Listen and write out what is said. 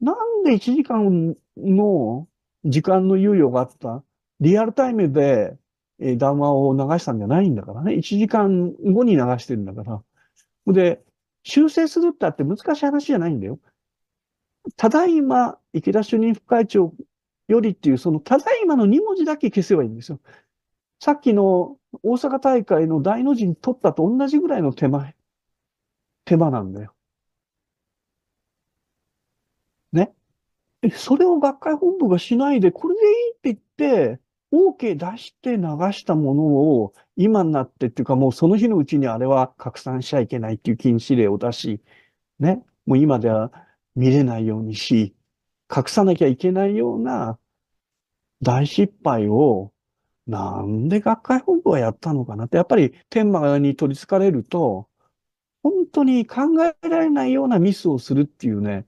なんで1時間の時間の猶予があった、リアルタイムで、えー、談話を流したんじゃないんだからね。1時間後に流してるんだから。で、修正するってあって難しい話じゃないんだよ。ただいま、池田主任副会長よりっていう、そのただいまの2文字だけ消せばいいんですよ。さっきの大阪大会の大の字に取ったと同じぐらいの手前、手間なんだよ。ね。それを学会本部がしないで、これでいいって言って、OK 出して流したものを、今になってっていうかもうその日のうちにあれは拡散しちゃいけないっていう禁止令を出し、ね。もう今では見れないようにし、隠さなきゃいけないような大失敗を、なんで学会本部はやったのかなって、やっぱり天馬に取り憑かれると、本当に考えられないようなミスをするっていうね、